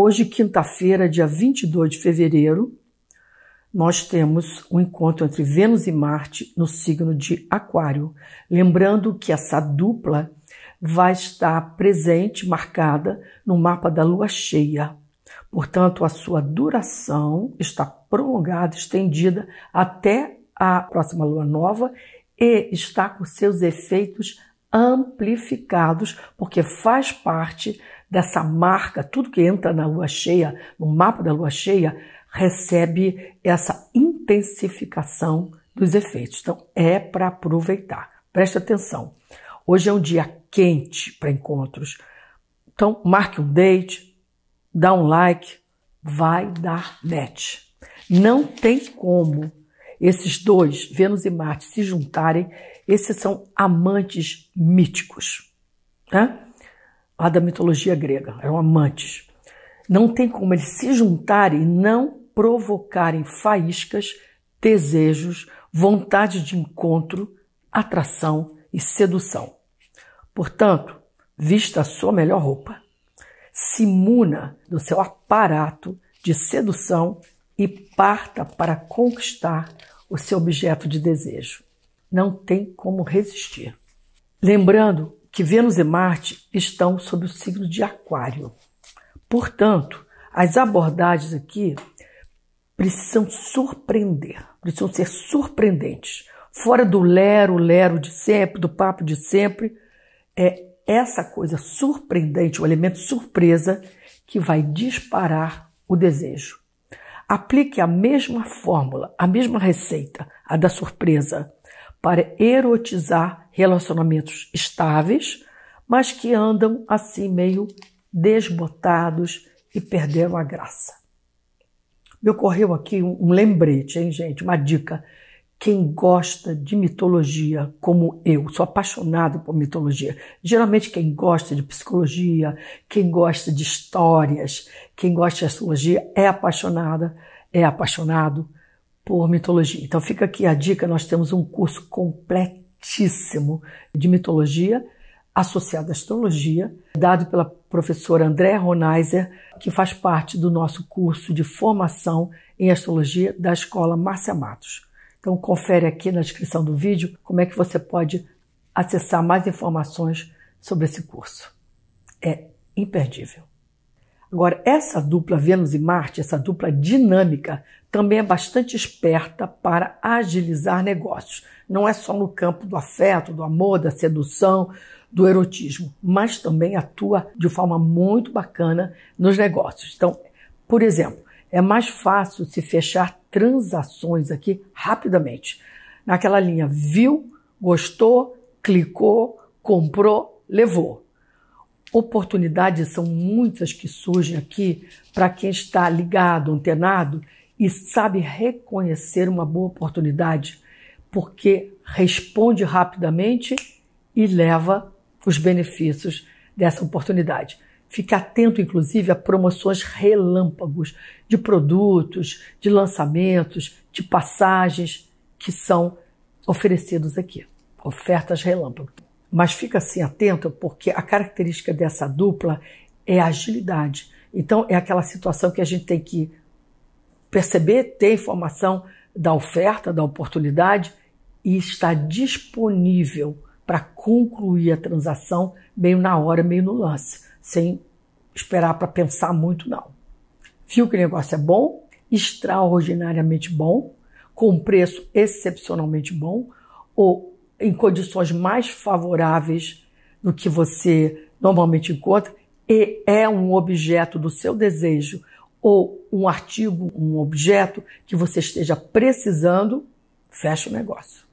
Hoje, quinta-feira, dia 22 de fevereiro, nós temos um encontro entre Vênus e Marte no signo de Aquário. Lembrando que essa dupla vai estar presente, marcada no mapa da lua cheia. Portanto, a sua duração está prolongada, estendida até a próxima lua nova e está com seus efeitos amplificados, porque faz parte dessa marca, tudo que entra na lua cheia, no mapa da lua cheia, recebe essa intensificação dos efeitos. Então é para aproveitar. Preste atenção. Hoje é um dia quente para encontros. Então marque um date, dá um like, vai dar match. Não tem como esses dois, Vênus e Marte, se juntarem. Esses são amantes míticos. Né? lá da mitologia grega, eram amantes. Não tem como eles se juntarem e não provocarem faíscas, desejos, vontade de encontro, atração e sedução. Portanto, vista a sua melhor roupa, simuna do seu aparato de sedução e parta para conquistar o seu objeto de desejo. Não tem como resistir. Lembrando que Vênus e Marte estão sob o signo de Aquário. Portanto, as abordagens aqui precisam surpreender, precisam ser surpreendentes. Fora do lero, lero de sempre, do papo de sempre, é essa coisa surpreendente, o elemento surpresa, que vai disparar o desejo. Aplique a mesma fórmula, a mesma receita, a da surpresa, para erotizar relacionamentos estáveis, mas que andam assim meio desbotados e perderam a graça. Me ocorreu aqui um lembrete, hein, gente? Uma dica. Quem gosta de mitologia, como eu, sou apaixonado por mitologia. Geralmente, quem gosta de psicologia, quem gosta de histórias, quem gosta de astrologia é apaixonada, é apaixonado por mitologia. Então fica aqui a dica, nós temos um curso completíssimo de mitologia associada à astrologia, dado pela professora André Ronaiser, que faz parte do nosso curso de formação em astrologia da Escola Márcia Matos. Então confere aqui na descrição do vídeo como é que você pode acessar mais informações sobre esse curso. É imperdível. Agora, essa dupla Vênus e Marte, essa dupla dinâmica, também é bastante esperta para agilizar negócios. Não é só no campo do afeto, do amor, da sedução, do erotismo, mas também atua de forma muito bacana nos negócios. Então, por exemplo, é mais fácil se fechar transações aqui rapidamente. Naquela linha, viu, gostou, clicou, comprou, levou oportunidades são muitas que surgem aqui para quem está ligado, antenado e sabe reconhecer uma boa oportunidade, porque responde rapidamente e leva os benefícios dessa oportunidade. Fique atento, inclusive, a promoções relâmpagos de produtos, de lançamentos, de passagens que são oferecidos aqui. Ofertas relâmpagos. Mas fica assim atento, porque a característica dessa dupla é a agilidade. Então, é aquela situação que a gente tem que perceber, ter informação da oferta, da oportunidade e estar disponível para concluir a transação meio na hora, meio no lance, sem esperar para pensar muito, não. Viu que o negócio é bom, extraordinariamente bom, com preço excepcionalmente bom, ou em condições mais favoráveis do que você normalmente encontra e é um objeto do seu desejo ou um artigo, um objeto que você esteja precisando, fecha o negócio.